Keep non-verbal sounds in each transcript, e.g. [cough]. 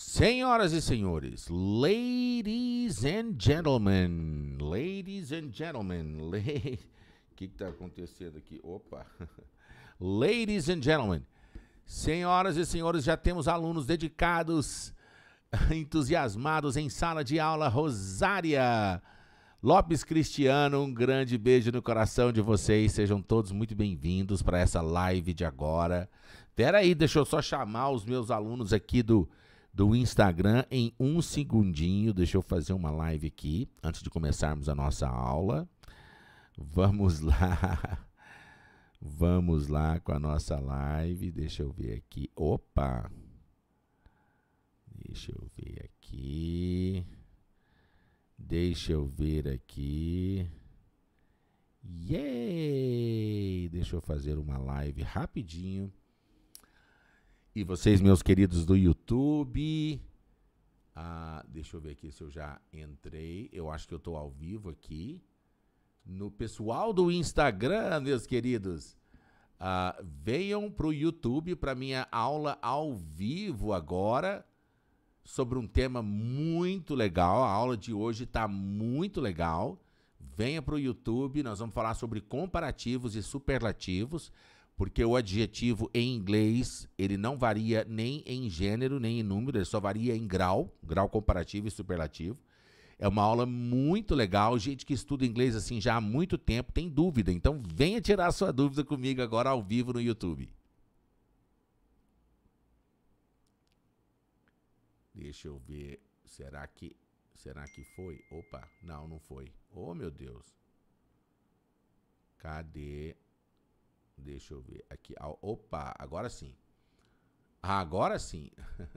Senhoras e senhores, ladies and gentlemen, ladies and gentlemen, o la [laughs] que está acontecendo aqui? Opa! [laughs] Ladies and gentlemen, senhoras e senhores, já temos alunos dedicados, [laughs] entusiasmados em sala de aula Rosária. Lopes Cristiano, um grande beijo no coração de vocês. Sejam todos muito bem-vindos para essa live de agora. Pera aí, deixa eu só chamar os meus alunos aqui do do Instagram em um segundinho. Deixa eu fazer uma live aqui antes de começarmos a nossa aula. Vamos [laughs] lá. Vamos lá com a nossa live. Deixa eu ver aqui. Opa! Deixa eu ver aqui. Deixa eu ver aqui. Yay! Deixa eu fazer uma live rapidinho e vocês, meus queridos do YouTube. Ah, deixa eu ver aqui se eu já entrei. Eu acho que eu estou ao vivo aqui. No pessoal do Instagram, meus queridos. Ah, venham para o YouTube para minha aula ao vivo agora sobre um tema muito legal. A aula de hoje está muito legal. Venha para o YouTube, nós vamos falar sobre comparativos e superlativos porque o adjetivo em inglês ele não varia nem em gênero nem em número, ele só varia em grau, grau comparativo e superlativo. É uma aula muito legal, gente que estuda inglês assim já há muito tempo tem dúvida, então venha tirar sua dúvida comigo agora ao vivo no YouTube. Deixa eu ver, será que será que foi? Opa, não, não foi. Oh, meu Deus. Cadê? Deixa eu ver aqui. Opa, agora sim. Agora sim. [laughs]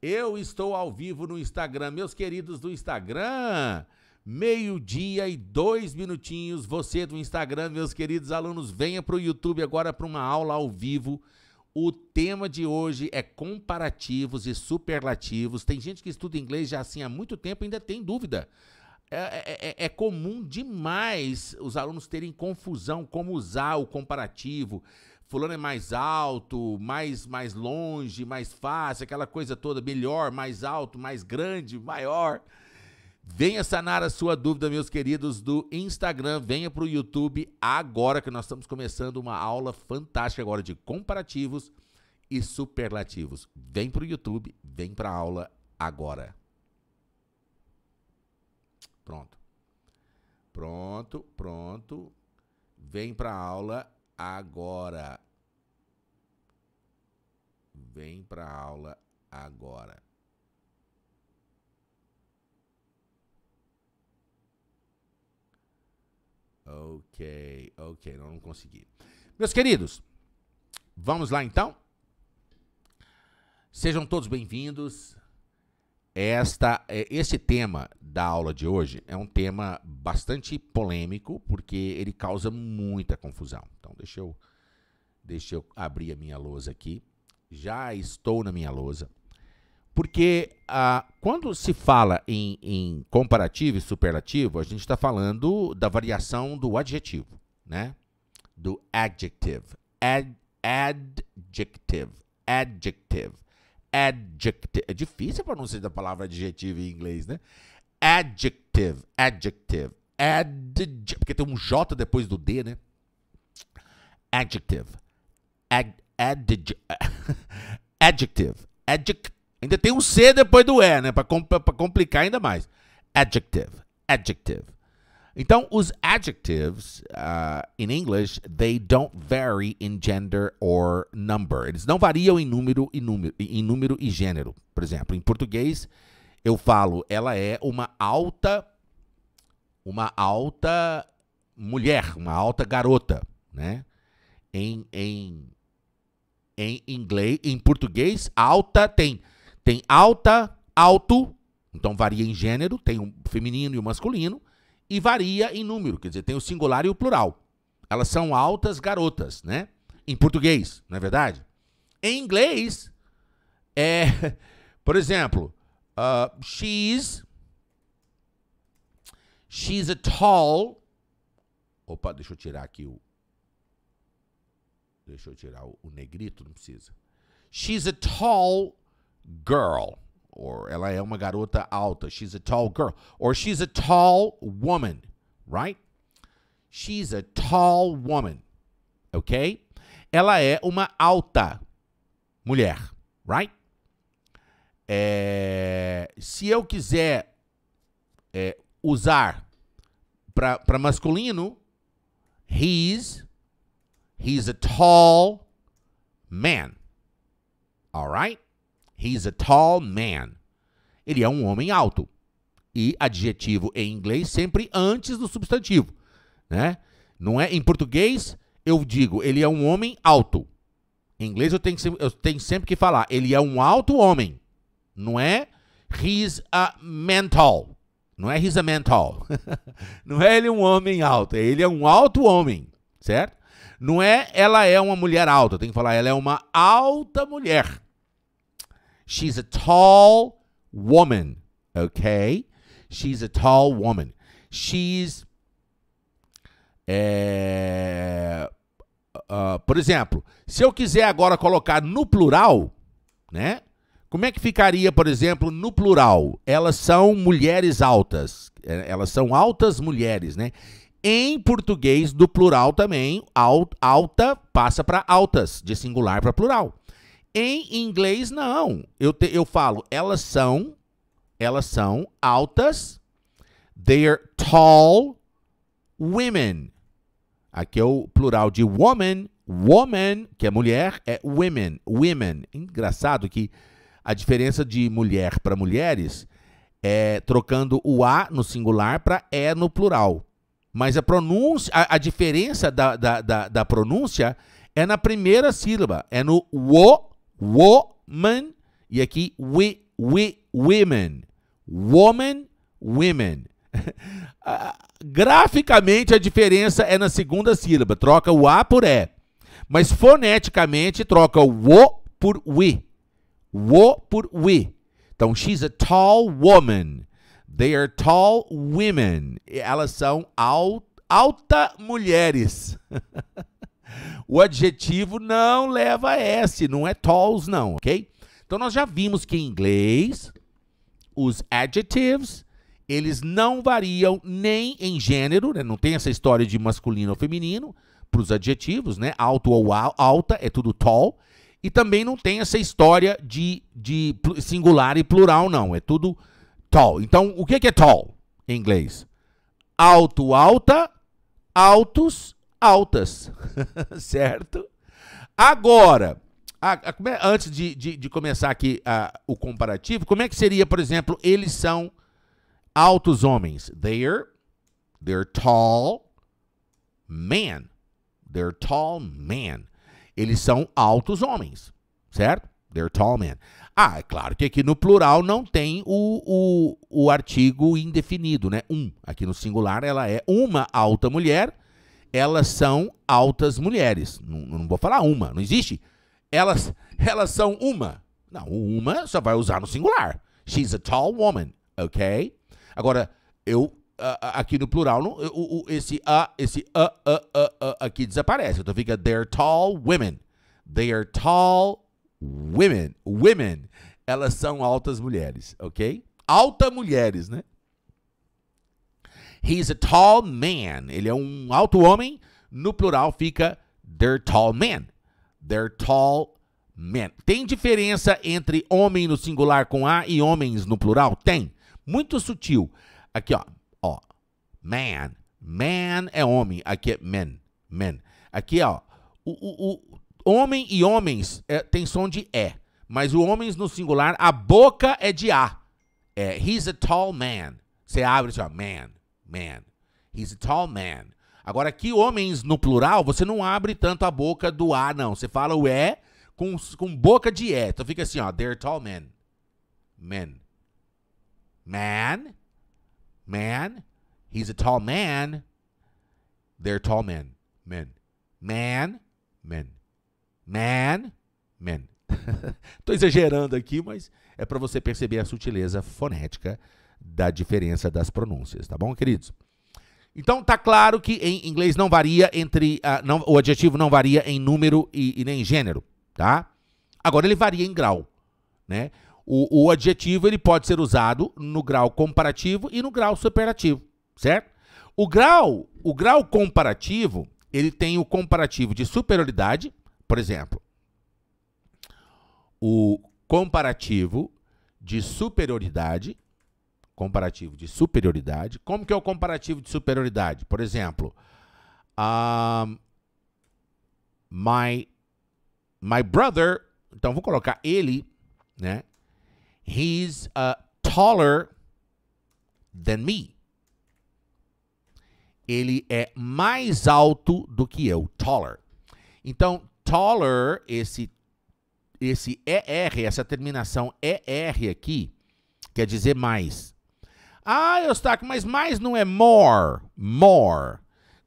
Eu estou ao vivo no Instagram, meus queridos do Instagram. Meio-dia e dois minutinhos. Você do Instagram, meus queridos alunos, venha para o YouTube agora para uma aula ao vivo. O tema de hoje é comparativos e superlativos. Tem gente que estuda inglês já assim há muito tempo e ainda tem dúvida. É é, é, é, é, comum demais os alunos terem confusão como usar o comparativo. Fulano é mais alto, mais, mais longe, mais fácil, aquela coisa toda, melhor, mais alto, mais grande, maior. Venha sanar a sua dúvida, meus queridos, do Instagram. Venha para o YouTube agora, que nós estamos começando uma aula fantástica agora de comparativos e superlativos. Vem para o YouTube, vem para a aula agora. Pronto. Pronto, pronto. Vem para aula agora. Vem para aula agora. Ok, ok, não, não consegui. Meus queridos, vamos lá então? Sejam todos bem-vindos. Esta, é, esse tema da aula de hoje é um tema bastante polêmico, porque ele causa muita confusão. Então, deixa eu, deixa eu abrir a minha lousa aqui. Já estou na minha lousa. Porque ah, quando se fala em, em comparativo e superlativo, a gente está falando da variação do adjetivo, né? Do adjective. Ad, adjective. Adjective adjective. É difícil a pronúncia da palavra adjetivo em inglês, né? Adjective, adjective, adjective, porque tem um J depois do D, né? Adjective, ad, adj, [laughs] adjective, adjective. Ainda tem um C depois do E, né? Para complicar ainda mais. Adjective, adjective. Então, os adjectives, uh, in English, they don't vary in gender or number. Eles não variam em número, e número, em número e gênero. Por exemplo, em português, eu falo, ela é uma alta, uma alta mulher, uma alta garota, né? Em, em, em inglês, em português, alta tem, tem alta, alto, então varia em gênero, tem um feminino e um masculino e varia em número, quer dizer, tem o singular e o plural. Elas são altas garotas, né? Em português, não é verdade? Em inglês, é, [laughs] por exemplo, uh, she's she's a tall. Opa, deixa eu tirar aqui o. Deixa eu tirar o, o negrito, não precisa. She's a tall girl or ela é uma garota alta. She's a tall girl. Or she's a tall woman, right? She's a tall woman, ok? Ela é uma alta mulher, right? É, se eu quiser é, usar para masculino, he's, he's a tall man, all right? He's a tall man. Ele é um homem alto. E adjetivo em inglês sempre antes do substantivo, né? Não é em português eu digo ele é um homem alto. Em inglês eu tenho, eu tenho sempre que falar ele é um alto homem. Não é he's a man tall. Não é he's a man tall. [laughs] não é ele um homem alto, é ele é um alto homem, certo? Não é ela é uma mulher alta, tem que falar ela é uma alta mulher. She's a tall woman, okay? She's a tall woman. She's. uh, por exemplo, se eu quiser agora colocar no plural, né? Como é que ficaria, por exemplo, no plural? Elas são mulheres altas. É, elas são altas mulheres, né? Em português, do plural também, alta passa para altas, de singular para plural. Em inglês, não. Eu, te, eu falo, elas são, elas são altas. They're tall women. Aqui é o plural de woman. Woman, que é mulher, é women. Women. Engraçado que a diferença de mulher para mulheres é trocando o A no singular para E no plural. Mas a pronúncia, a, a diferença da, da, da, da pronúncia é na primeira sílaba, é no o woman e aqui we, we, women. Woman, women. [laughs] Graficamente a diferença é na segunda sílaba, troca o A por E. Mas foneticamente troca o O por we. O por we. Então, she's a tall woman. They are tall women. Elas são altas alta mulheres. [laughs] O adjetivo não leva S, não é tolls, não, ok? Então nós já vimos que em inglês os adjectives eles não variam nem em gênero, né? não tem essa história de masculino ou feminino para os adjetivos, né? Alto ou alta é tudo tall. E também não tem essa história de, de singular e plural, não. É tudo tall. Então, o que é tall em inglês? Alto, alta, altos altas, [laughs] certo? Agora, a, a, é, antes de, de, de, começar aqui a, o comparativo, como é que seria, por exemplo, eles são altos homens? They're, they're tall men. They're tall men. Eles são altos homens, certo? They're tall men. Ah, é claro que aqui no plural não tem o, o, o artigo indefinido, né? Um. Aqui no singular ela é uma alta mulher elas são altas mulheres. Não, não, vou falar uma, não existe. Elas, elas são uma. Não, uma só vai usar no singular. She's a tall woman, ok? Agora, eu aqui no plural, no, o, esse a, esse a, a, a, a aqui desaparece. Então fica they're tall women. They are tall women. Women. Elas são altas mulheres, ok? Alta mulheres, né? He's a tall man. Ele é um alto homem. No plural fica they're tall men. They're tall men. Tem diferença entre homem no singular com a e homens no plural? Tem. Muito sutil. Aqui, ó. ó man. Man é homem. Aqui é men. Men. Aqui, ó. O, o, o homem e homens é, tem som de é. Mas o homens no singular, a boca é de a. É, he's a tall man. Você abre e assim, ó, man man. He's a tall man. Agora, aqui, homens no plural, você não abre tanto a boca do A, não. Você fala o E com, com boca de E. Então fica assim, ó. They're tall men. Men. Man. Man. He's a tall man. They're tall men. Men. Man. Men. Man. Men. Estou [laughs] exagerando aqui, mas é para você perceber a sutileza fonética da diferença das pronúncias, tá bom, queridos? Então tá claro que em inglês não varia entre. Uh, não, o adjetivo não varia em número e, e, nem gênero, tá? Agora ele varia em grau, né? O, o adjetivo ele pode ser usado no grau comparativo e no grau superlativo, certo? O grau, o grau comparativo, ele tem o comparativo de superioridade, por exemplo. O comparativo de superioridade comparativo de superioridade. Como que é o comparativo de superioridade? Por exemplo, um, my, my brother, então vou colocar ele, né? He's uh, taller than me. Ele é mais alto do que eu, taller. Então, taller, esse esse ER, essa terminação ER aqui, quer dizer mais. Ah, Eustáquio, mas mais não é more, more.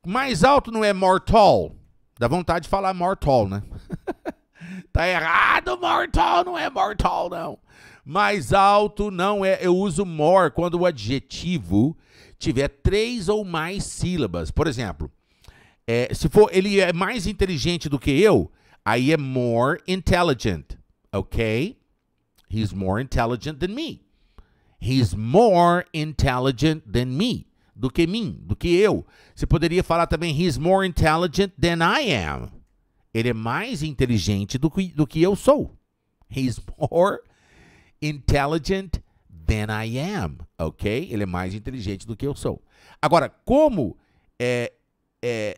Mais alto não é mortal. Dá vontade de falar mortal, né? [laughs] tá errado, mortal não é mortal, não. Mais alto não é. Eu uso more quando o adjetivo tiver três ou mais sílabas. Por exemplo, é, se for ele é mais inteligente do que eu, aí é more intelligent, ok? He's more intelligent than me. He's more intelligent than me. Do que mim, do que eu. Você poderia falar também, he's more intelligent than I am. Ele é mais inteligente do que, do que eu sou. He's [laughs] more intelligent than I am. Ok? Ele é mais inteligente do que eu sou. Agora, como é, é,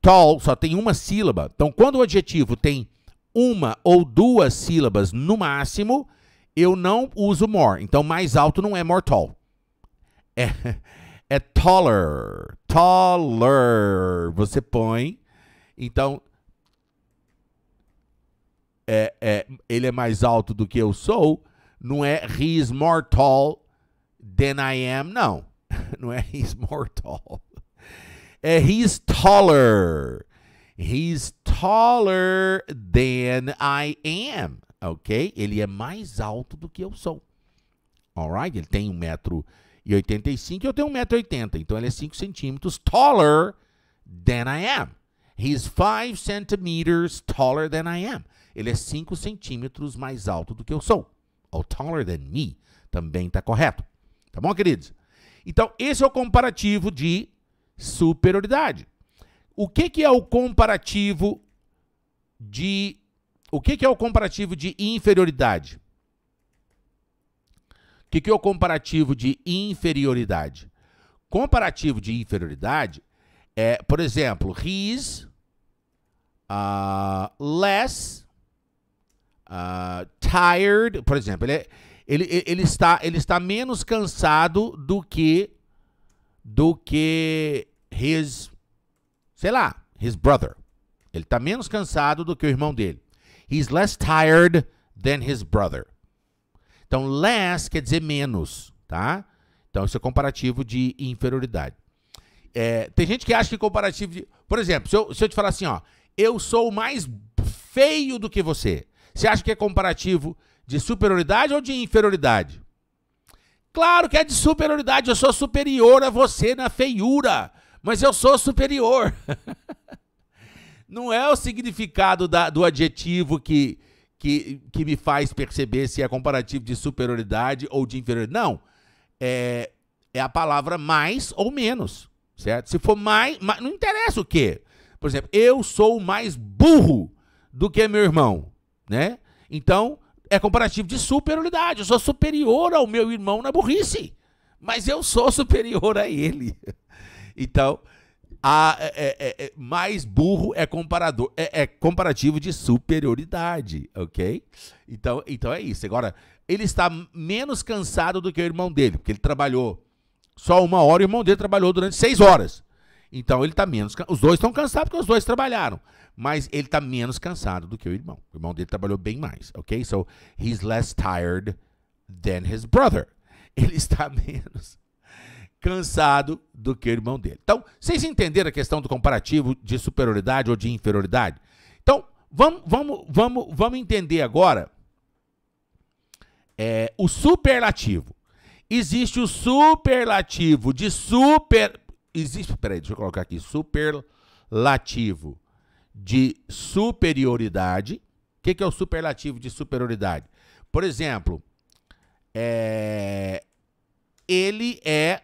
tall só tem uma sílaba, então quando o adjetivo tem uma ou duas sílabas no máximo, eu não uso more. Então, mais alto não é more tall. É, [laughs] é taller. Taller. Você põe. Então, é, é, ele é mais alto do que eu sou. Não é he is more tall than I am, não. [laughs] Não é he's more tall. É he's taller. He's taller than I am ok? Ele é mais alto do que eu sou. Alright? Ele tem 1,85m e eu tenho 1,80m. Então ele é 5 centímetros taller than I am. He's 5 centimeters taller than I am. Ele é 5 centímetros mais alto do que eu sou. Ou taller than me. Também está correto. Tá bom, queridos? Então, esse é o comparativo de superioridade. O que, que é o comparativo de o que, que é o comparativo de inferioridade? O que, que é o comparativo de inferioridade? Comparativo de inferioridade é, por exemplo, his, uh, less, uh, tired. Por exemplo, ele, é, ele, ele, está, ele está menos cansado do que do que his, sei lá, his brother. Ele está menos cansado do que o irmão dele. He's less tired than his brother. Então, less quer dizer menos, tá? Então, isso é comparativo de inferioridade. É, tem gente que acha que comparativo de. Por exemplo, se eu, se eu te falar assim, ó, eu sou mais feio do que você. Você acha que é comparativo de superioridade ou de inferioridade? Claro que é de superioridade, eu sou superior a você na feiura, mas eu sou superior. [laughs] não é o significado da, do adjetivo que, que, que me faz perceber se é comparativo de superioridade ou de inferioridade. Não. É, é a palavra mais ou menos, certo? Se for mais, mais não interessa o quê. Por exemplo, eu sou mais burro do que meu irmão, né? Então, é comparativo de superioridade. Eu sou superior ao meu irmão na burrice, mas eu sou [laughs] superior a ele. Então, a, é é, é, é, mais burro é comparador, é, é, comparativo de superioridade, ok? Então, então é isso. Agora, ele está menos cansado do que o irmão dele, porque ele trabalhou só uma hora e o irmão dele trabalhou durante seis horas. Então ele está menos. Os dois estão cansados porque os dois trabalharam. Mas ele está menos cansado do que o irmão. O irmão dele trabalhou bem mais, ok? So he's less tired than his brother. Ele está [laughs] menos cansado do que o irmão dele. Então, vocês entenderam a questão do comparativo de superioridade ou de inferioridade? Então, vamos, vamos, vamos, vamos entender agora é, o superlativo. Existe o superlativo de super. Existe. Peraí, deixa eu colocar aqui. Superlativo de superioridade. O que, que é o superlativo de superioridade? Por exemplo, é, ele é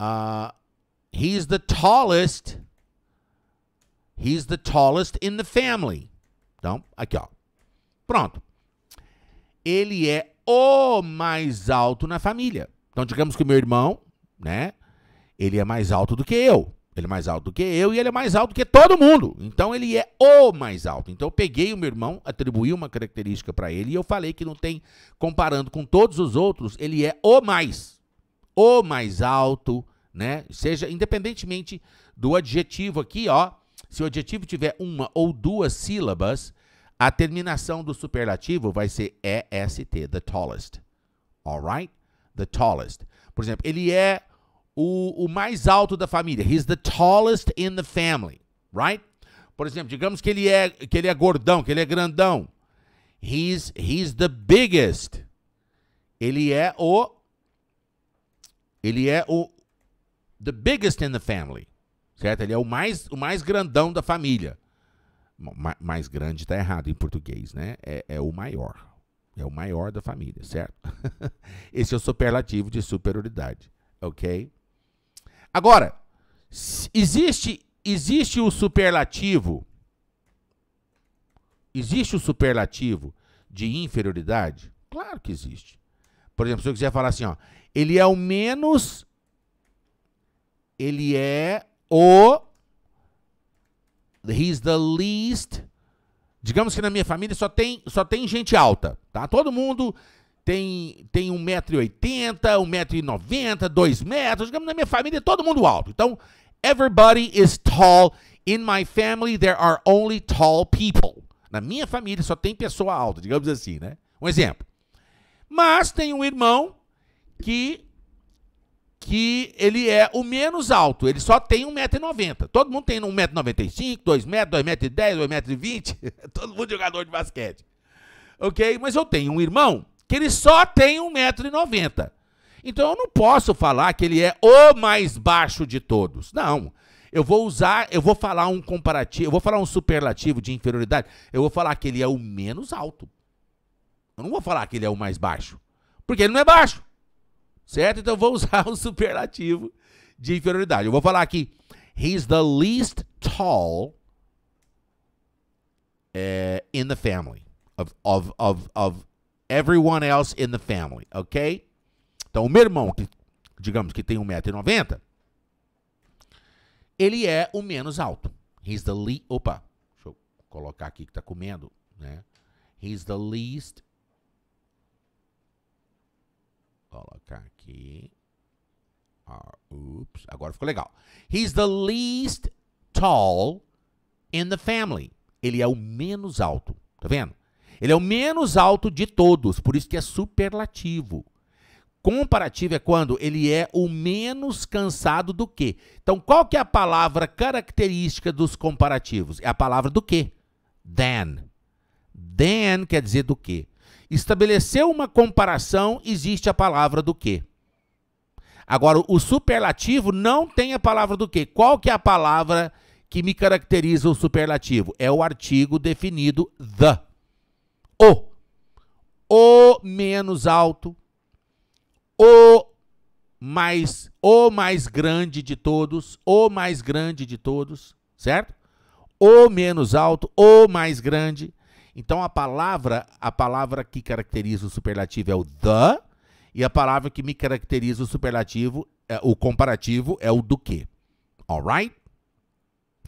Uh, he's the tallest. He's the tallest in the family. Então, aqui ó. Pronto. Ele é o mais alto na família. Então, digamos que o meu irmão, né? Ele é mais alto do que eu. Ele é mais alto do que eu e ele é mais alto que todo mundo. Então ele é o mais alto. Então eu peguei o meu irmão, atribuí uma característica para ele e eu falei que não tem, comparando com todos os outros, ele é o mais. O mais alto né? Seja independentemente do adjetivo aqui, ó, se o adjetivo tiver uma ou duas sílabas, a terminação do superlativo vai ser EST, the tallest. Alright? The tallest. Por exemplo, ele é o, o mais alto da família. He's the tallest in the family. Right? Por exemplo, digamos que ele é, que ele é gordão, que ele é grandão. He's, he's the biggest. Ele é o. Ele é o, the biggest in the family. Certo? Ele é o mais, o mais grandão da família. Ma mais grande está errado em português, né? É, é, o maior. É o maior da família, certo? [laughs] Esse é o superlativo de superioridade, ok? Agora, existe, existe o superlativo. Existe o superlativo de inferioridade? Claro que existe. Por exemplo, se eu quiser falar assim, ó, ele é o menos ele é o. He's the least. Digamos que na minha família só tem, só tem gente alta, tá? Todo mundo tem, tem 1,80m, 1,90m, 2 metros. Digamos na minha família é todo mundo alto. Então, everybody is tall. In my family there are only tall people. Na minha família só tem pessoa alta, digamos assim, né? Um exemplo. Mas tem um irmão que que ele é o menos alto, ele só tem 1,90m. Todo mundo tem 1,95m, 2m, 2,10m, 2,20m, todo mundo jogador de basquete. Ok? Mas eu tenho um irmão que ele só tem 1,90m. Então eu não posso falar que ele é o mais baixo de todos. Não. Eu vou usar, eu vou falar um comparativo, eu vou falar um superlativo de inferioridade, eu vou falar que ele é o menos alto. Eu não vou falar que ele é o mais baixo, porque ele não é baixo. Certo? Então vou usar [laughs] o superlativo de inferioridade. Eu vou falar aqui. He's the least tall uh, in the family. Of, of, of, of everyone else in the family. Ok? Então, o meu irmão, que, digamos que tem 1,90m, ele é o menos alto. He's the least. Opa, deixa eu colocar aqui que tá comendo, né? He's the least. Colocar aqui aqui. Ah, oops, agora ficou legal. He's the least tall in the family. Ele é o menos alto, tá vendo? Ele é o menos alto de todos, por isso que é superlativo. Comparativo é quando ele é o menos cansado do que. Então, qual que é a palavra característica dos comparativos? É a palavra do que? Than. Than quer dizer do que. Estabeleceu uma comparação, existe a palavra do que. Agora, o superlativo não tem a palavra do quê? Qual que é a palavra que me caracteriza o superlativo? É o artigo definido the. O. O menos alto. O mais o mais grande de todos, o mais grande de todos, certo? O menos alto, o mais grande. Então a palavra, a palavra que caracteriza o superlativo é o the e a palavra que me caracteriza o superlativo, é, o comparativo, é o do que. Alright?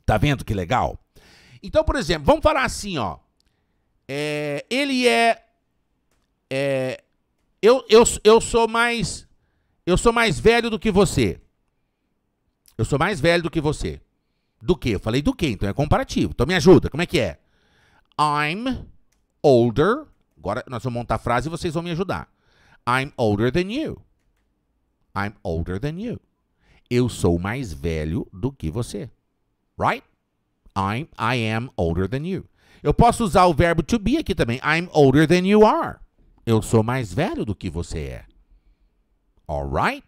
Tá vendo que legal? Então, por exemplo, vamos falar assim, ó. É, ele é, é eu, eu, eu sou mais eu sou mais velho do que você. Eu sou mais velho do que você. Do que? Eu falei do que, então é comparativo. Então me ajuda, como é que é? I'm older. Agora nós vamos montar a frase e vocês vão me ajudar. I'm older than you. I'm older than you. Eu sou mais velho do que você. Right? I'm, I am older than you. Eu posso usar o verbo to be aqui também. I'm older than you are. Eu sou mais velho do que você é. Alright?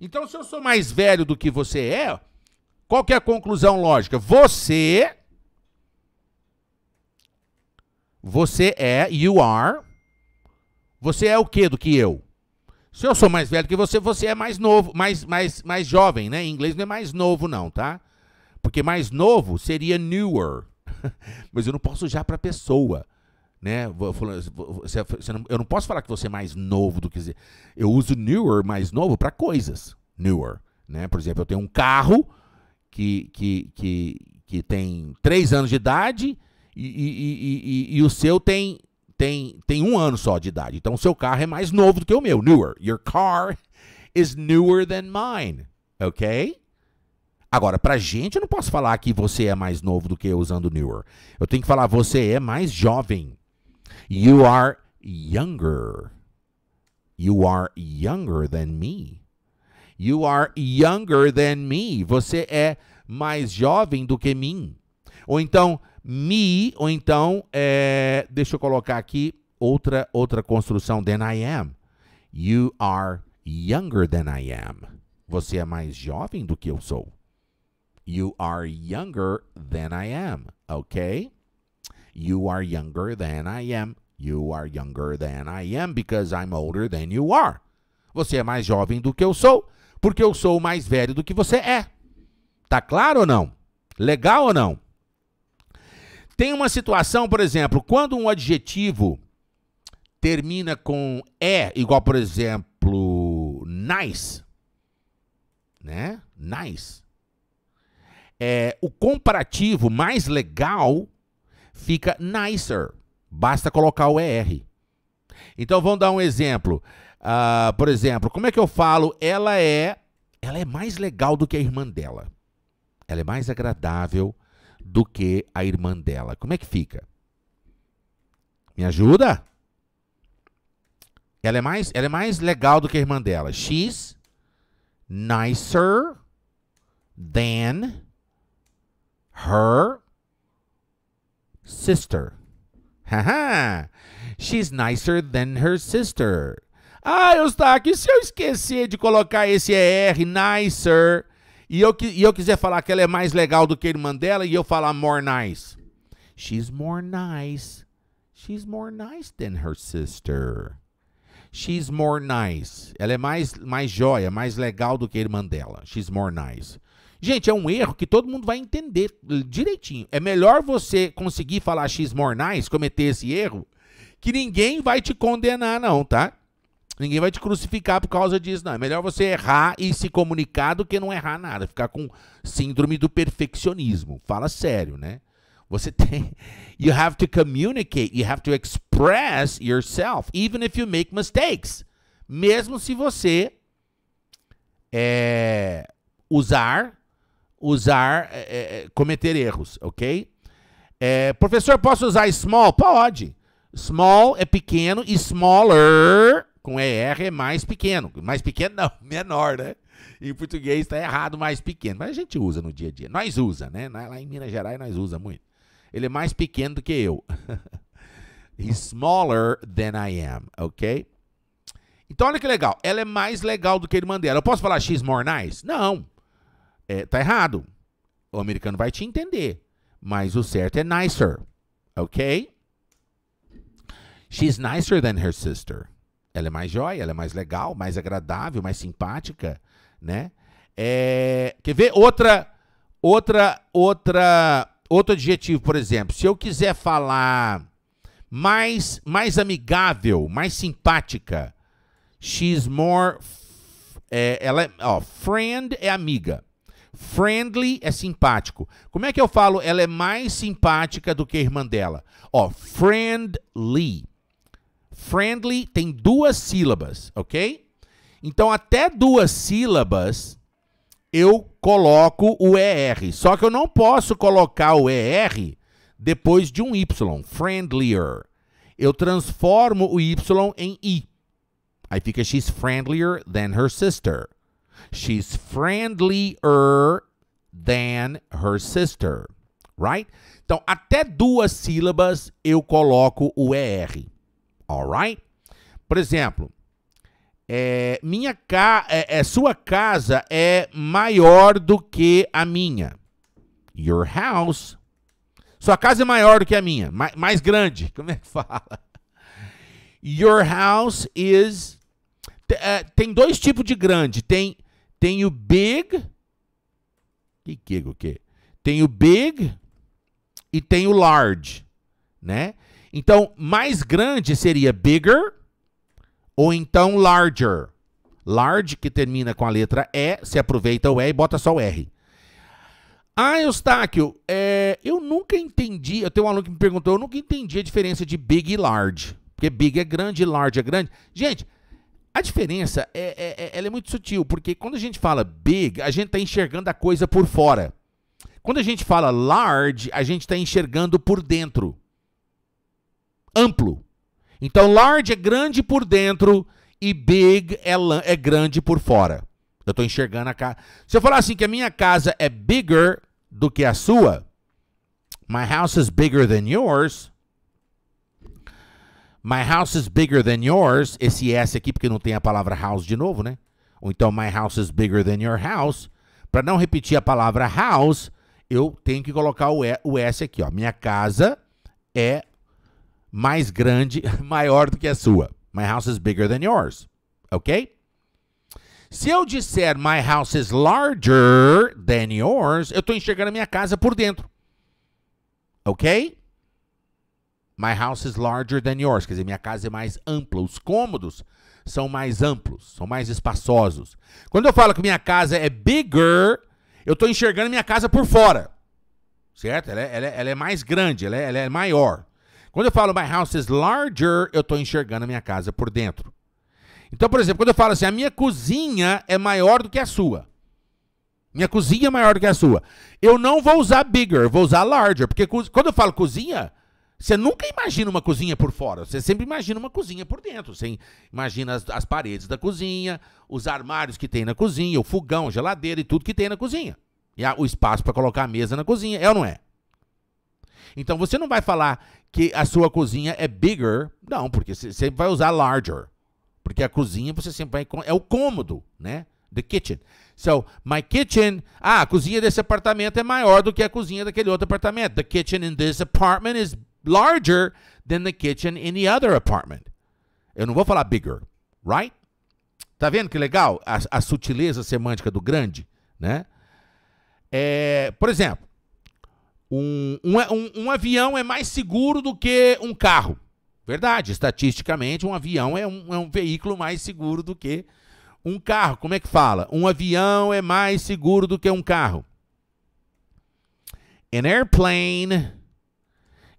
Então, se eu sou mais velho do que você é, qual que é a conclusão lógica? Você. Você é, you are, você é o que do que eu? Se eu sou mais velho que você, você é mais novo, mais, mais, mais jovem, né? Em inglês não é mais novo, não, tá? Porque mais novo seria newer. [laughs] Mas eu não posso já para pessoa, né? É, eu não posso falar que você é mais novo do que eu. Eu uso newer, mais novo, para coisas. Newer, né? Por exemplo, eu tenho um carro que, que, que, que tem 3 anos de idade e, e, e, e o seu tem tem, tem um ano só de idade. Então, seu carro é mais novo do que o meu. Newer. Your car is newer than mine. Ok? Agora, pra gente, eu não posso falar que você é mais novo do que eu usando newer. Eu tenho que falar você é mais jovem. You are younger. You are younger than me. You are younger than me. Você é mais jovem do que mim. Ou então, me, ou então, é, deixa eu colocar aqui outra, outra construção, than I am. You are younger than I am. Você é mais jovem do que eu sou. You are younger than I am, ok? You are younger than I am. You are younger than I am because I'm older than you are. Você é mais jovem do que eu sou, porque eu sou mais velho do que você é. Tá claro ou não? Legal ou não? Tem uma situação, por exemplo, quando um adjetivo termina com é, igual, por exemplo, nice, né? Nice. É, o comparativo mais legal fica nicer. Basta colocar o ER. Então vamos dar um exemplo. Uh, por exemplo, como é que eu falo? Ela é, ela é mais legal do que a irmã dela. Ela é mais agradável do que a irmã dela. Como é que fica? Me ajuda? Ela é mais, ela é mais legal do que a irmã dela. She's nicer than her sister. Haha. She's nicer than her sister. Ah, aqui se eu esquecer de colocar esse ER, nicer, e eu, e eu quiser falar que ela é mais legal do que a irmã dela e eu falar more nice. She's more nice. She's more nice than her sister. She's more nice. Ela é mais, mais joia, mais legal do que a irmã dela. She's more nice. Gente, é um erro que todo mundo vai entender direitinho. É melhor você conseguir falar she's more nice, cometer esse erro, que ninguém vai te condenar, não, tá? Ninguém vai te crucificar por causa disso, não. É melhor você errar e se comunicar do que não errar nada. Ficar com síndrome do perfeccionismo. Fala sério, né? Você [laughs] tem. You have to communicate, you have to express yourself, even if you make mistakes. Mesmo se você é, usar, usar, é, é, é cometer erros, ok? É, professor, posso usar small? Pode. Small é pequeno e smaller com ER é mais pequeno. Mais pequeno não, [laughs] menor, né? Em português está errado mais pequeno. Mas a gente usa no dia a dia. Nós usa, né? Lá em Minas Gerais nós usa muito. Ele é mais pequeno do que eu. [laughs] He's smaller than I am, ok? Então olha que legal. Ela é mais legal do que a irmã dela. Eu posso falar she's more nice? Não. É, tá errado. O americano vai te entender. Mas o certo é nicer, ok? She's nicer than her sister. Ela é mais joia, ela é mais legal, mais agradável, mais simpática, né? É, quer ver outra outra outra outro adjetivo, por exemplo, se eu quiser falar mais mais amigável, mais simpática, she's more é, ela é, ó, friend é amiga. Friendly é simpático. Como é que eu falo? Ela é mais simpática do que a irmã dela. Ó, friendly. Friendly tem duas sílabas, ok? Então, até duas sílabas, eu coloco o ER. Só que eu não posso colocar o ER depois de um Y. Friendlier. Eu transformo o Y em I. Aí fica she's friendlier than her sister. She's friendlier than her sister. Right? Então, até duas sílabas eu coloco o ER alright? Por exemplo, é, minha ca é, é, sua casa é maior do que a minha. Your house. Sua casa é maior do que a minha. Ma mais grande. [laughs] Como é que fala? Your house is. É, tem dois tipos de grande. Tem, tem o big. Que que o que? Tem o big e tem o large, né? Então, mais grande seria bigger ou então larger. Large, que termina com a letra E, se aproveita o E e bota só o R. Ah, Eustáquio, é, eu nunca entendi. Eu tenho um aluno que me perguntou, eu nunca entendi a diferença de big e large. Porque big é grande e large é grande. Gente, a diferença é, é, é, ela é muito sutil, porque quando a gente fala big, a gente está enxergando a coisa por fora. Quando a gente fala large, a gente está enxergando por dentro amplo. Então, large é grande por dentro e big é, é grande por fora. Eu estou enxergando a casa. Se eu falar assim que a minha casa é bigger do que a sua, my house is bigger than yours. My house is bigger than yours. Esse S aqui, porque não tem a palavra house de novo, né? Ou então, my house is bigger than your house. Para não repetir a palavra house, eu tenho que colocar o S aqui, ó. Minha casa é mais grande, [laughs] maior do que a sua. My house is bigger than yours. Ok? Se eu disser my house is larger than yours, eu estou enxergando a minha casa por dentro. Ok? My house is larger than yours. Quer dizer, minha casa é mais ampla. Os cômodos são mais amplos, são mais espaçosos. Quando eu falo que minha casa é bigger, eu estou enxergando minha casa por fora. Certo? Ela é, ela é, ela é mais grande, ela é, ela é maior. Quando eu falo my house is larger, eu estou enxergando a minha casa por dentro. Então, por exemplo, quando eu falo assim, a minha cozinha é maior do que a sua. Minha cozinha é maior do que a sua. Eu não vou usar bigger, vou usar larger. Porque quando eu falo cozinha, você nunca imagina uma cozinha por fora, você sempre imagina uma cozinha por dentro. Você imagina as, as, paredes da cozinha, os armários que tem na cozinha, o fogão, geladeira e tudo que tem na cozinha. E a, o espaço para colocar a mesa na cozinha, é ou não é? Então você não vai falar que a sua cozinha é bigger. Não, porque você sempre vai usar larger. Porque a cozinha você sempre vai. É o cômodo, né? The kitchen. So, my kitchen. Ah, a cozinha desse apartamento é maior do que a cozinha daquele outro apartamento. The kitchen in this apartment is larger than the kitchen in the other apartment. Eu não vou falar bigger, right? Tá vendo que legal a, a sutileza semântica do grande, né? É, por exemplo, um, um, é, um, um, avião é mais seguro do que um carro. Verdade, estatisticamente, um avião é um, é um veículo mais seguro do que um carro. Como é que fala? Um avião é mais seguro do que um carro. An airplane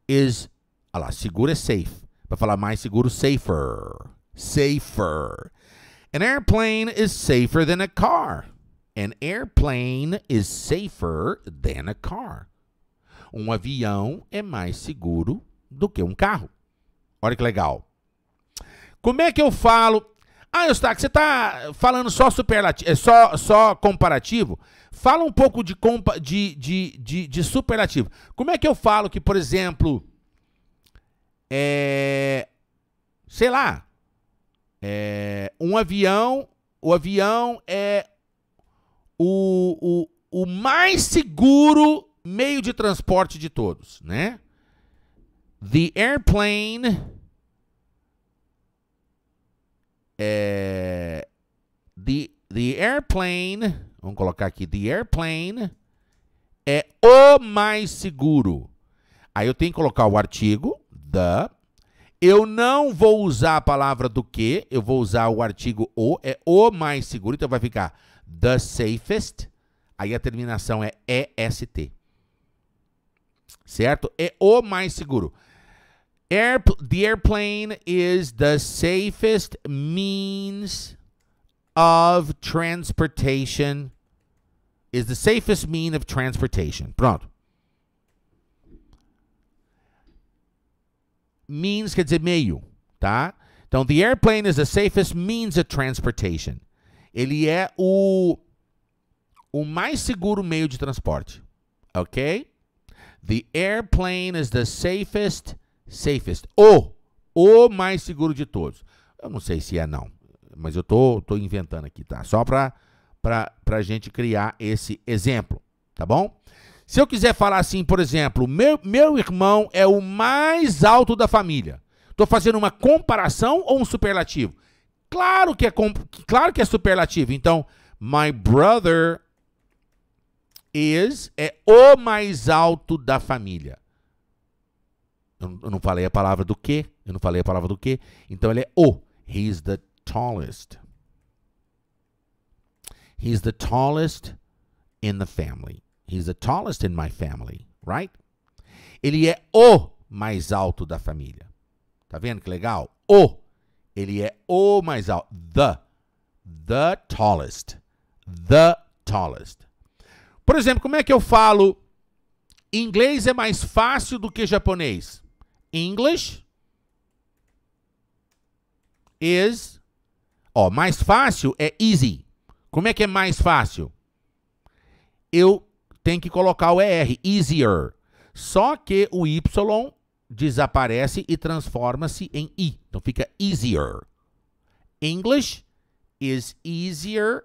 is. Olha lá, seguro é safe. Para falar mais seguro, safer. Safer. An airplane is safer than a car. An airplane is safer than a car. Um avião é mais seguro do que um carro. Olha que legal. Como é que eu falo? Ah, Eustáquio, você está falando só superlativo, é só, só comparativo? Fala um pouco de, compa, de, de, de, de superlativo. Como é que eu falo que, por exemplo, é, sei lá, é, um avião, o avião é o, o, o mais seguro meio de transporte de todos, né? The airplane é, the, the airplane, vamos colocar aqui the airplane é o mais seguro. Aí eu tenho que colocar o artigo the. Eu não vou usar a palavra do que, eu vou usar o artigo o, é o mais seguro, então vai ficar the safest. Aí a terminação é EST certo? É o mais seguro. Air, the airplane is the safest means of transportation. Is the safest mean of transportation. Pronto. Means quer dizer meio, tá? Então, the airplane is the safest means of transportation. Ele é o, o mais seguro meio de transporte, ok? The airplane is the safest, safest. O, o mais seguro de todos. Eu não sei se é não, mas eu tô, tô inventando aqui, tá? Só para para, para gente criar esse exemplo, tá bom? Se eu quiser falar assim, por exemplo, meu, meu irmão é o mais alto da família. Estou fazendo uma comparação ou um superlativo? Claro que é, claro que é superlativo. Então, my brother is é o mais alto da família. Eu, eu não falei a palavra do que, eu não falei a palavra do que, então ele é o. He's the tallest. He's the tallest in the family. He's the tallest in my family, right? Ele é o mais alto da família. Tá vendo que legal? O. Ele é o mais alto. The. The tallest. The tallest. Por exemplo, como é que eu falo inglês é mais fácil do que japonês? English is. Ó, mais fácil é easy. Como é que é mais fácil? Eu tenho que colocar o ER, easier. Só que o Y desaparece e transforma-se em I. Então fica easier. English is easier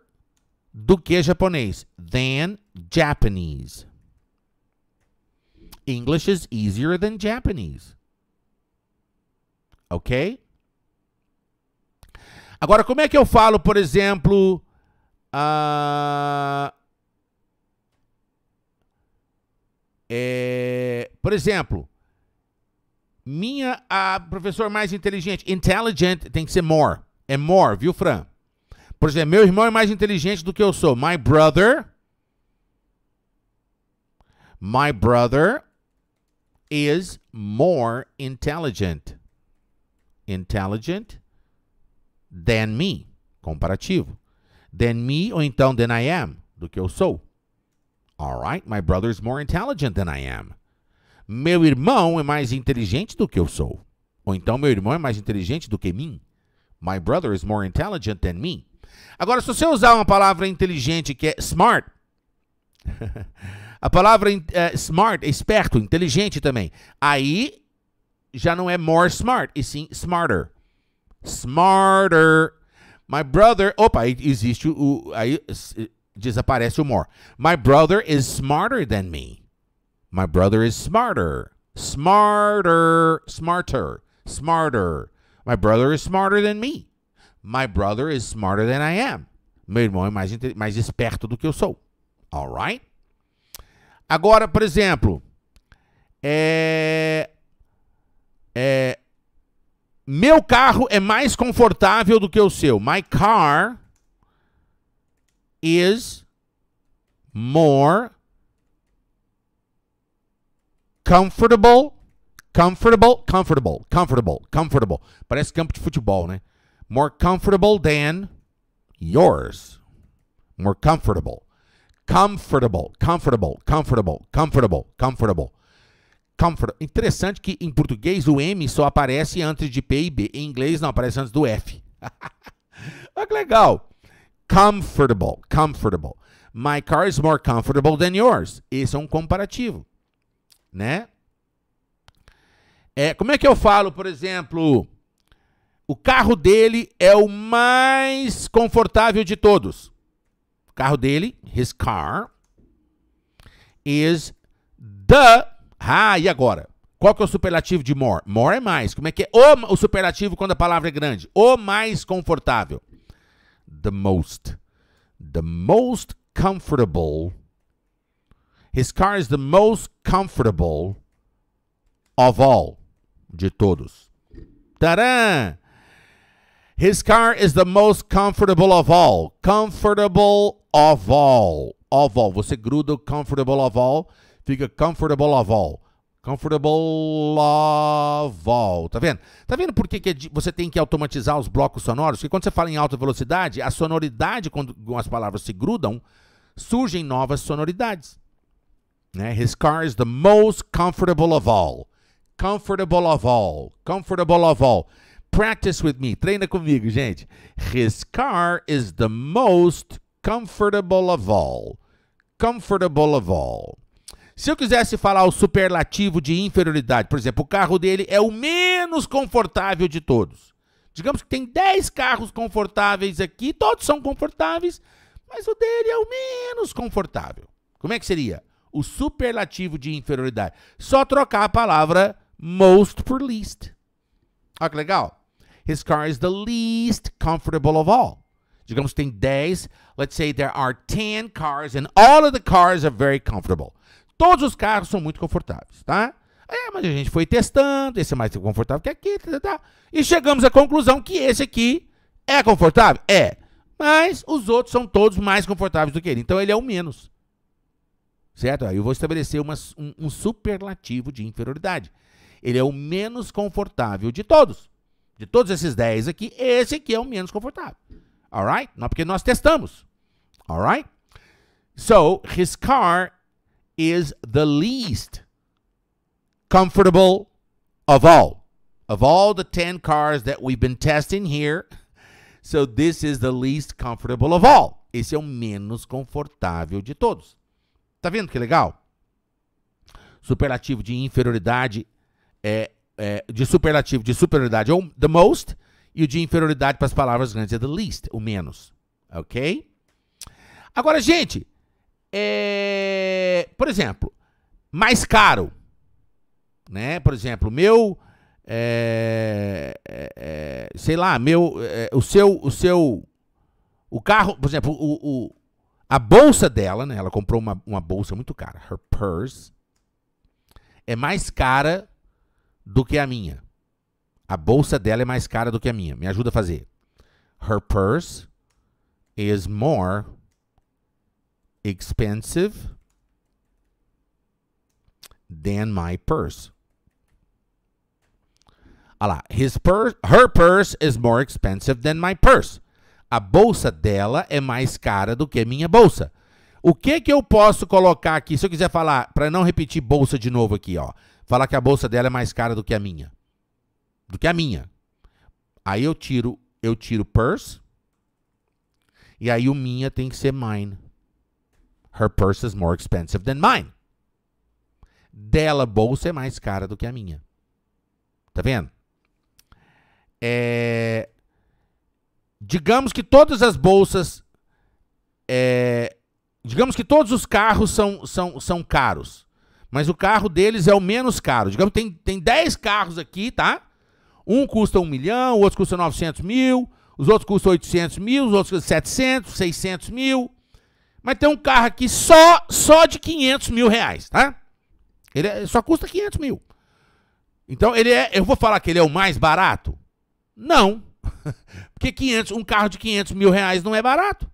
do que japonês. Than Japanese. English is easier than Japanese. Ok? Agora, como é que eu falo, por exemplo, uh, é, por exemplo, minha a professor mais inteligente, intelligent tem que ser more, é more, viu, Fran? Por exemplo, meu irmão é mais inteligente do que eu sou. My brother. My brother is more intelligent. Intelligent than me. Comparativo. Than me ou então than I am. Do que eu sou. Alright, my brother is more intelligent than I am. Meu irmão é mais inteligente do que eu sou. Ou então meu irmão é mais inteligente do que mim. My brother is more intelligent than me. Agora, se você usar uma palavra inteligente que é smart, [laughs] a palavra é, smart é esperto, inteligente também. Aí já não é more smart, e sim smarter. Smarter. My brother. Opa, aí existe o. Aí desaparece o more. My brother is smarter than me. My brother is smarter. Smarter. Smarter. Smarter. My brother is smarter than me. My brother is smarter than I am. Meu irmão é mais, mais esperto do que eu sou. Alright? Agora, por exemplo, é, é, meu carro é mais confortável do que o seu. My car is more comfortable, comfortable, comfortable, comfortable, comfortable. Parece campo de futebol, né? more comfortable than yours. More comfortable. Comfortable, comfortable, comfortable, comfortable, comfortable. Comfort. Interessante que em português o M só aparece antes de P e B. Em inglês não aparece antes do F. [laughs] Olha que legal. Comfortable, comfortable. My car is more comfortable than yours. Esse é um comparativo, né? É, como é que eu falo, por exemplo, o carro dele é o mais confortável de todos. O carro dele, his car, is the. Ah, e agora? Qual que é o superlativo de more? More é mais. Como é que é o, o superlativo quando a palavra é grande? O mais confortável. The most. The most comfortable. His car is the most comfortable of all. De todos. Taran! His car is the most comfortable of all. Comfortable of all. Of all. Você gruda o comfortable of all, fica comfortable of all. Comfortable of all. Tá vendo? Tá vendo por que, que é você tem que automatizar os blocos sonoros? Porque quando você fala em alta velocidade, a sonoridade, quando as palavras se grudam, surgem novas sonoridades. Né? His car is the most comfortable of all. Comfortable of all. Comfortable of all. Practice with me. Treina comigo, gente. His car is the most comfortable of all. Comfortable of all. Se eu quisesse falar o superlativo de inferioridade, por exemplo, o carro dele é o menos confortável de todos. Digamos que tem 10 carros confortáveis aqui, todos são confortáveis, mas o dele é o menos confortável. Como é que seria? O superlativo de inferioridade. Só trocar a palavra most por least. Olha que legal. His car is the least comfortable of all. Digamos tem 10, let's say there are 10 cars and all of the cars are very comfortable. Todos os carros são muito confortáveis, tá? É, mas a gente foi testando, esse é mais confortável que aqui, tá, tá, tá, e chegamos à conclusão que esse aqui é confortável? É, mas os outros são todos mais confortáveis do que ele, então ele é o menos. Certo? Aí eu vou estabelecer uma, um, um superlativo de inferioridade. Ele é o menos confortável de todos. De todos esses 10 aqui, esse aqui é o menos confortável. Alright? Não, porque nós testamos. Alright? So, his car is the least comfortable of all. Of all the 10 cars that we've been testing here, so this is the least comfortable of all. Esse é o menos confortável de todos. Tá vendo que legal? Superlativo de inferioridade é é, de superlativo, de superioridade é o the most, e o de inferioridade para as palavras grandes é the least, o menos. Ok? Agora, gente, é, por exemplo, mais caro. Né? Por exemplo, meu. É, é, é sei lá, meu. É, o seu. O seu. O carro, por exemplo, o, o, a bolsa dela, né? Ela comprou uma, uma bolsa muito cara. Her purse. É mais cara do que a minha. A bolsa dela é mais cara do que a minha. Me ajuda a fazer. Her purse is more expensive than my purse. Olha lá. His purse, her purse is more expensive than my purse. A bolsa dela é mais cara do que minha bolsa. O que que eu posso colocar aqui? Se eu quiser falar, para não repetir bolsa de novo aqui, ó falar que a bolsa dela é mais cara do que a minha. Do que a minha. Aí eu tiro, eu tiro purse. E aí o minha tem que ser mine. Her purse is more expensive than mine. Dela bolsa é mais cara do que a minha. Tá vendo? É... Digamos que todas as bolsas é... Digamos que todos os carros são, são, são caros. Mas o carro deles é o menos caro. Digamos, tem, tem 10 carros aqui, tá? Um custa 1 milhão, o outro custa 900 mil, os outros custam 800 mil, os outros custam 700, 600 mil. Mas tem um carro aqui só, só de 500 mil reais, tá? Ele é, só custa 500 mil. Então, ele é, eu vou falar que ele é o mais barato? Não. [laughs] Porque 500, um carro de 500 mil reais não é barato,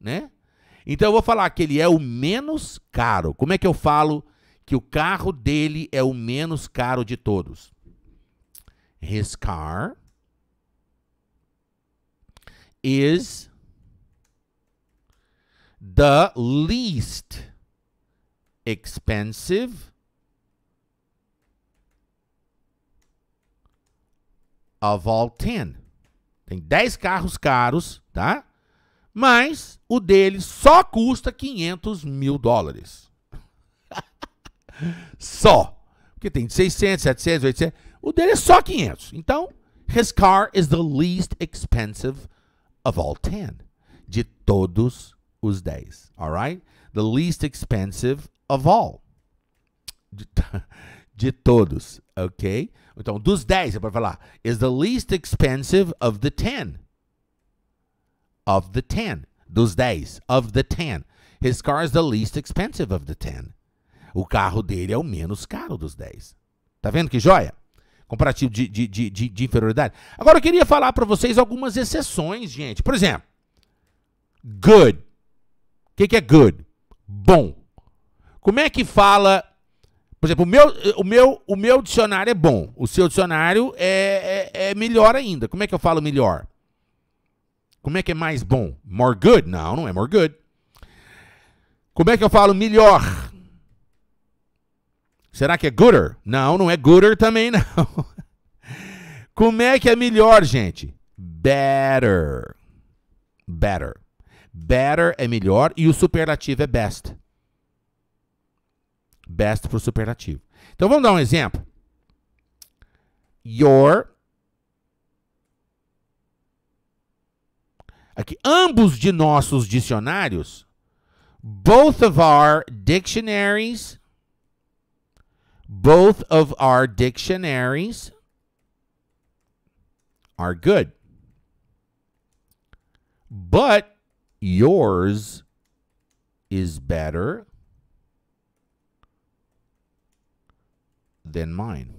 né? Então, eu vou falar que ele é o menos caro. Como é que eu falo que o carro dele é o menos caro de todos. His car is the least expensive of all ten. Tem 10 carros caros, tá? Mas o dele só custa 500 mil dólares só. Porque tem de 600, 700, 800. O dele é só 500. Então, his car is the least expensive of all 10. De todos os 10. Alright? The least expensive of all. De, [laughs] de todos, ok? Então, dos 10, é para falar, is the least expensive of the 10. Of the 10. Dos 10. Of the 10. His car is the least expensive of the 10. O carro dele é o menos caro dos 10. Tá vendo que joia? Comparativo de, de, de, de, de inferioridade. Agora eu queria falar para vocês algumas exceções, gente. Por exemplo, good. O que, que é good? Bom. Como é que fala por exemplo, o meu, o, meu, o meu dicionário é bom, o seu dicionário é, é, é, melhor ainda. Como é que eu falo melhor? Como é que é mais bom? More good? Não, não é more good. Como é que eu falo melhor? Será que é gooder? Não, não é gooder também [laughs] não. Como é que é melhor, gente? Better. Better. Better é melhor e o superlativo é best. Best para o superlativo. Então vamos dar um exemplo. Your. Aqui, ambos de nossos dicionários, both of our dictionaries both of our dictionaries are good. But yours is better than mine.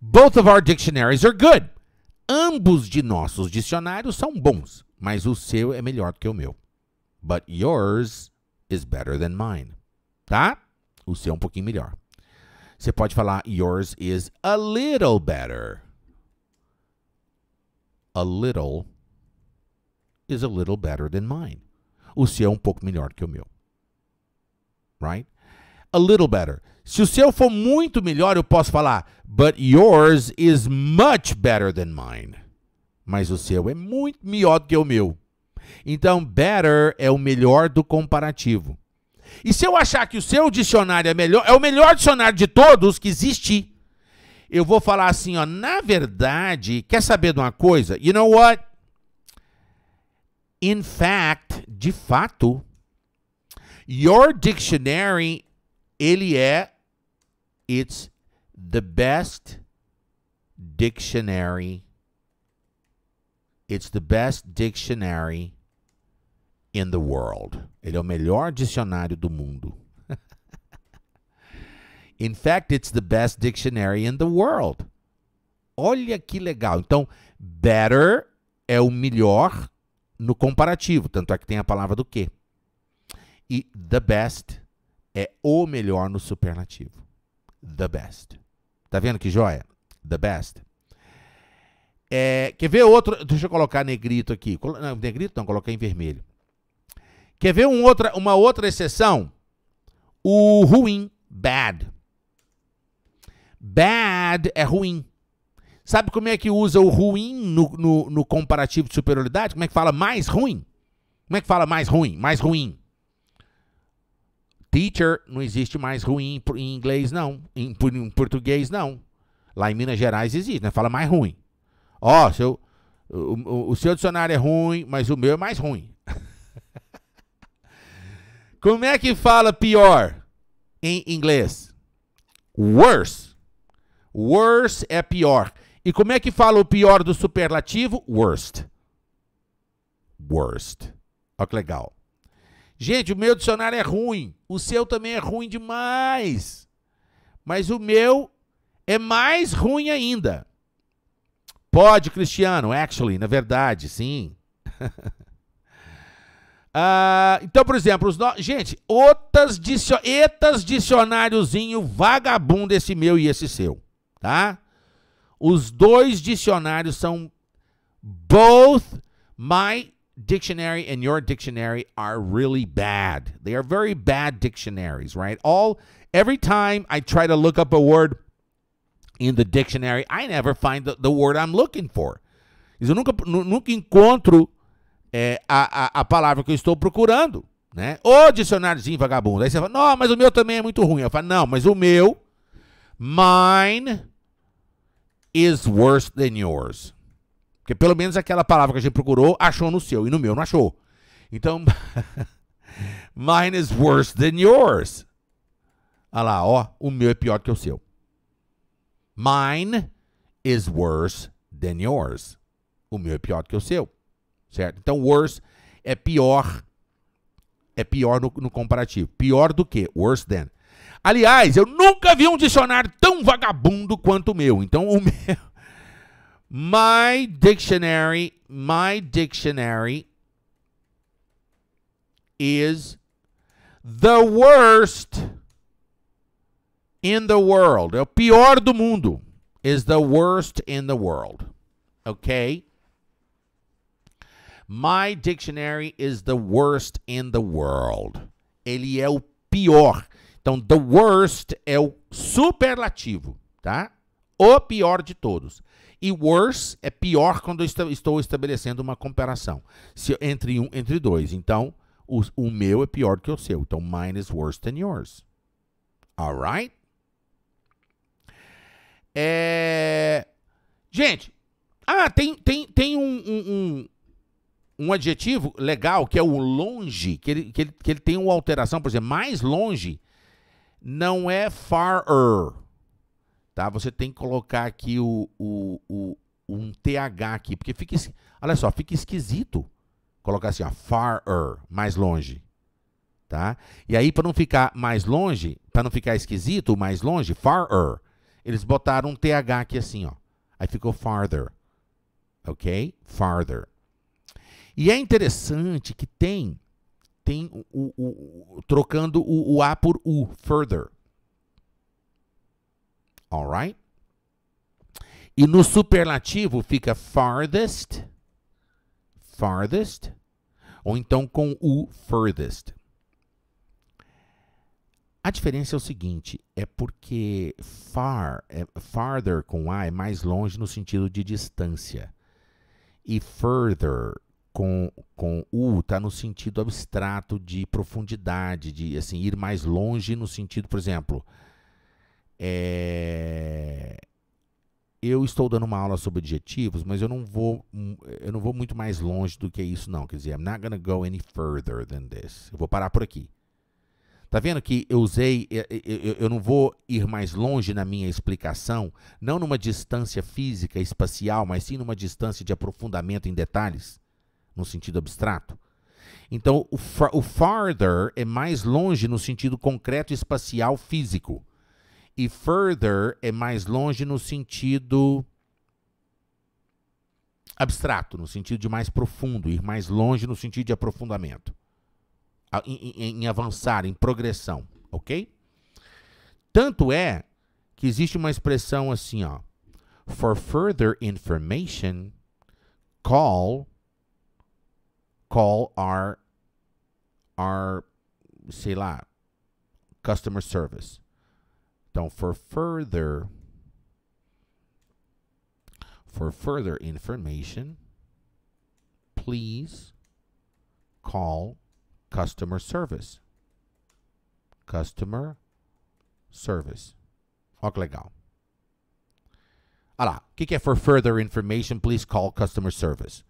Both of our dictionaries are good. Ambos de nossos dicionários são bons, mas o seu é melhor que o meu. But yours is better than mine. tá? O seu é um pouquinho melhor. Você pode falar yours is a little better. A little is a little better than mine. O seu é um pouco melhor que o meu. Right? A little better. Se o seu for muito melhor, eu posso falar but yours is much better than mine. Mas o seu é muito melhor do que o meu. Então, better é o melhor do comparativo. E se eu achar que o seu dicionário é melhor, é o melhor dicionário de todos que existe, eu vou falar assim, ó, na verdade, quer saber de uma coisa? You know what? In fact, de fato, your dictionary ele é it's the best dictionary. It's the best dictionary in the world. Ele é o melhor dicionário do mundo. [laughs] in fact, it's the best dictionary in the world. Olha que legal. Então, better é o melhor no comparativo, tanto é que tem a palavra do que. E the best é o melhor no superlativo. The best. Tá vendo que joia? The best. É, quer ver outro? Deixa eu colocar negrito aqui. Não, negrito não, colocar em vermelho. Quer ver um outra, uma outra exceção? O ruim, bad. Bad é ruim. Sabe como é que usa o ruim no, no, no comparativo de superioridade? Como é que fala mais ruim? Como é que fala mais ruim? Mais ruim. Teacher não existe mais ruim em inglês, não. Em, em português, não. Lá em Minas Gerais existe, né? Fala mais ruim. Ó, oh, o, o, o seu dicionário é ruim, mas o meu é mais ruim. Como é que fala pior em inglês? Worse. Worse é pior. E como é que fala o pior do superlativo? Worst. Worst. Olha que legal. Gente, o meu dicionário é ruim. O seu também é ruim demais. Mas o meu é mais ruim ainda. Pode, Cristiano. Actually, na verdade, sim. [laughs] Ah, então, por exemplo, os no... gente, outras dicio... etas dicionáriozinho vagabundo esse meu e esse seu, tá? Os dois dicionários são both my dictionary and your dictionary are really bad. They are very bad dictionaries, right? All every time I try to look up a word in the dictionary, I never find the, the word I'm looking for. Eu nunca, nunca encontro é, a, a, a, palavra que eu estou procurando, né? O dicionáriozinho vagabundo. Aí você fala, não, mas o meu também é muito ruim. Eu falo, não, mas o meu, mine is worse than yours. Porque pelo menos aquela palavra que a gente procurou, achou no seu, e no meu não achou. Então, [laughs] mine is worse than yours. Olha lá, ó, o meu é pior que o seu. Mine is worse than yours. O meu é pior que o seu certo? Então, worse é pior, é pior no, no comparativo. Pior do que? Worse than. Aliás, eu nunca vi um dicionário tão vagabundo quanto o meu. Então, o [laughs] meu. My dictionary, my dictionary is the worst in the world. É o pior do mundo. Is the worst in the world. Ok? My dictionary is the worst in the world. Ele é o pior. Então, the worst é o superlativo, tá? O pior de todos. E worse é pior quando eu estou estabelecendo uma comparação Se, entre um, entre dois. Então, o, o meu é pior que o seu. Então, mine is worse than yours. Alright? É... Gente, ah, tem, tem, tem um, um, um adjetivo legal, que é o longe, que ele, que ele, que ele tem uma alteração, por exemplo, mais longe, não é farer. Tá? Você tem que colocar aqui o, o, o um TH aqui, porque fica, olha só, fica esquisito colocar assim, ó, farer, mais longe. Tá? E aí, para não ficar mais longe, para não ficar esquisito, mais longe, farer, eles botaram um TH aqui assim, ó. Aí ficou farther. Ok? Farther. E é interessante que tem, tem o, o, o trocando o, o A por U, further. Alright? E no superlativo fica farthest, farthest, ou então com o furthest. A diferença é o seguinte, é porque far, é, farther com A é mais longe no sentido de distância. E further com, com U está no sentido abstrato de profundidade, de assim ir mais longe no sentido, por exemplo, é, eu estou dando uma aula sobre adjetivos, mas eu não vou hum, eu não vou muito mais longe do que isso não, quer dizer, I'm not gonna go any further than this. Eu vou parar por aqui. Tá vendo que eu usei, é, é, é, eu não vou ir mais longe na minha explicação, não numa distância física, espacial, mas sim numa distância de aprofundamento em detalhes no sentido abstrato. Então, o, far, o farther é mais longe no sentido concreto espacial físico. E further é mais longe no sentido abstrato, no sentido de mais profundo, ir mais longe no sentido de aprofundamento, em, em, em avançar, em progressão, ok? Tanto é que existe uma expressão assim, ó. For further information, call call our our sei customer service. Don't for further for further information, please call customer service. Customer service. Olha que legal. Olha lá. O que, que é for further information, please call customer service?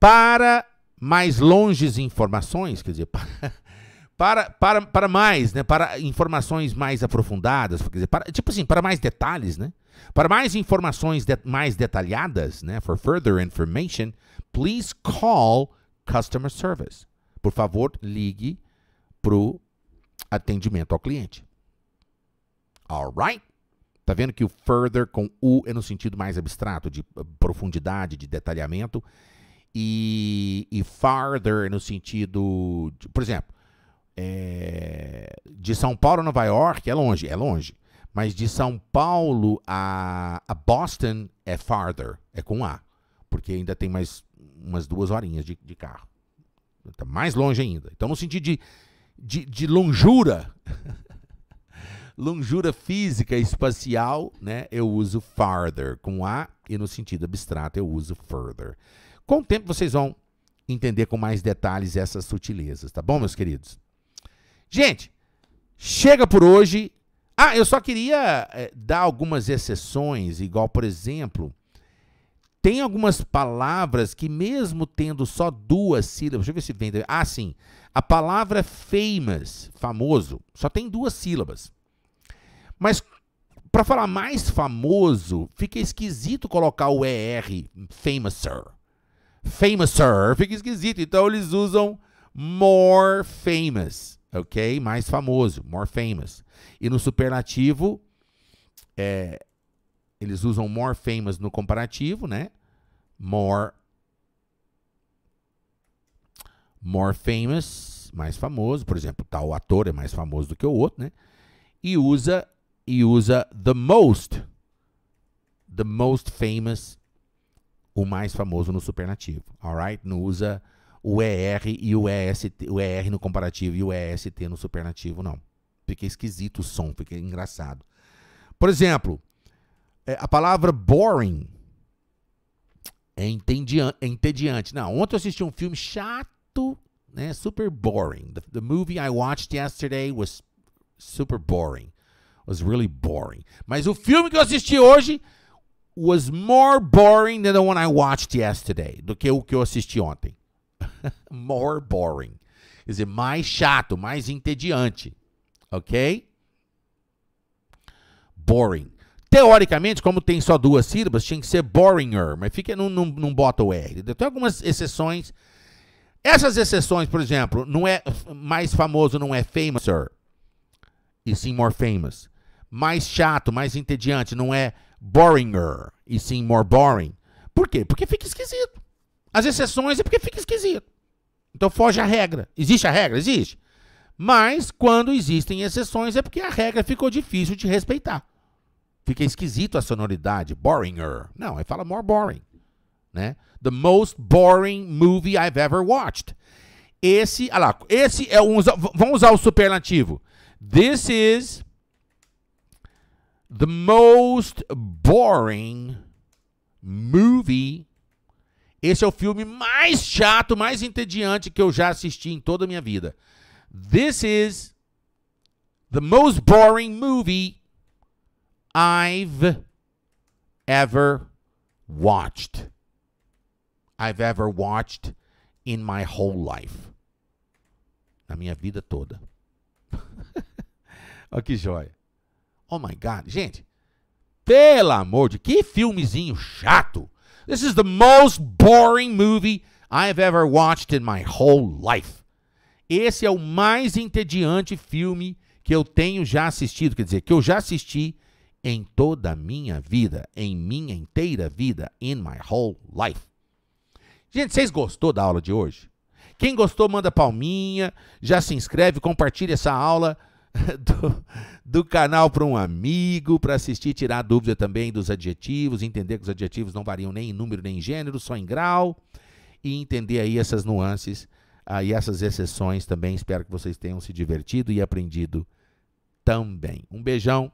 Para mais longes informações, quer dizer, [laughs] para, para, para mais, né? Para informações mais aprofundadas, quer dizer, para, tipo assim, para mais detalhes, né? Para mais informações de, mais detalhadas, né? For further information, please call customer service. Por favor, ligue para o atendimento ao cliente. Alright? Tá vendo que o further com U é no sentido mais abstrato, de uh, profundidade, de detalhamento e, e farther no sentido, de, por exemplo, é, de São Paulo a Nova York é longe, é longe. Mas de São Paulo a, a Boston é farther, é com A, porque ainda tem mais umas duas horinhas de, de carro. Está mais longe ainda. Então, no sentido de, de, de longura, longura [laughs] física espacial, né, eu uso farther com A, e no sentido abstrato eu uso further. Com o tempo vocês vão entender com mais detalhes essas sutilezas, tá bom, meus queridos? Gente, chega por hoje. Ah, eu só queria eh, dar algumas exceções, igual, por exemplo, tem algumas palavras que, mesmo tendo só duas sílabas, deixa eu ver se vem. Ah, sim. A palavra famous, famoso, só tem duas sílabas. Mas para falar mais famoso, fica esquisito colocar o ER, famouser famouser, fica esquisito. Então eles usam more famous, ok? Mais famoso, more famous. E no superlativo, é, eles usam more famous no comparativo, né? More, more famous, mais famoso. Por exemplo, tal ator é mais famoso do que o outro, né? E usa e usa the most, the most famous o mais famoso no superlativo, alright? Não usa o ER e o EST, o ER no comparativo e o EST no superlativo, não. Fica esquisito o som, fica engraçado. Por exemplo, é, a palavra boring é entediante. Não, ontem eu assisti um filme chato, né? Super boring. The, the movie I watched yesterday was super boring. Was really boring. Mas o filme que eu assisti hoje was more boring than the one I watched yesterday, do que o que eu assisti ontem. [laughs] more boring. Quer dizer, mais chato, mais entediante. Ok? Boring. Teoricamente, como tem só duas sílabas, tinha que ser boringer, mas fica, não, não, não bota o R. Tem algumas exceções. Essas exceções, por exemplo, não é mais famoso não é famouser, e sim more famous. Mais chato, mais entediante, não é boringer e sim more boring. Por quê? Porque fica esquisito. As exceções é porque fica esquisito. Então foge à regra. Existe a regra? Existe. Mas quando existem exceções é porque a regra ficou difícil de respeitar. Fica esquisito a sonoridade, boringer. Não, aí fala more boring, né? The most boring movie I've ever watched. Esse, olha lá, esse é um, vamos usar o superlativo. This is the most boring movie. Esse é o filme mais chato, mais entediante que eu já assisti em toda a minha vida. This is the most boring movie I've ever watched. I've ever watched in my whole life. Na minha vida toda. Olha [laughs] que joia. Oh my God. Gente, pelo amor de que filmezinho chato. This is the most boring movie I've ever watched in my whole life. Esse é o mais entediante filme que eu tenho já assistido, quer dizer, que eu já assisti em toda a minha vida, em minha inteira vida, in my whole life. Gente, vocês gostou da aula de hoje? Quem gostou, manda palminha, já se inscreve, compartilha essa aula [laughs] do, do canal para um amigo, para assistir, tirar dúvida também dos adjetivos, entender que os adjetivos não variam nem em número nem em gênero, só em grau, e entender aí essas nuances aí essas exceções também. Espero que vocês tenham se divertido e aprendido também. Um beijão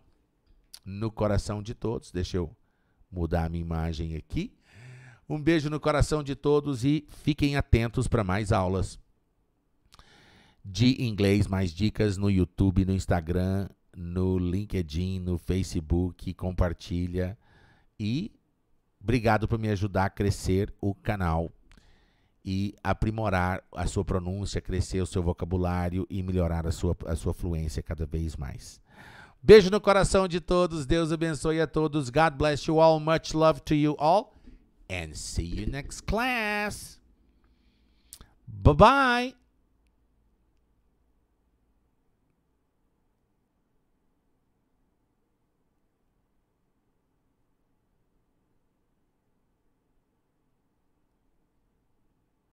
no coração de todos. Deixa eu mudar a minha imagem aqui. Um beijo no coração de todos e fiquem atentos para mais aulas de inglês, mais dicas no YouTube, no Instagram, no LinkedIn, no Facebook, compartilha e obrigado por me ajudar a crescer o canal e aprimorar a sua pronúncia, crescer o seu vocabulário e melhorar a sua, a sua fluência cada vez mais. Beijo no coração de todos, Deus abençoe a todos. God bless you all, much love to you all, and see you next class. Bye bye.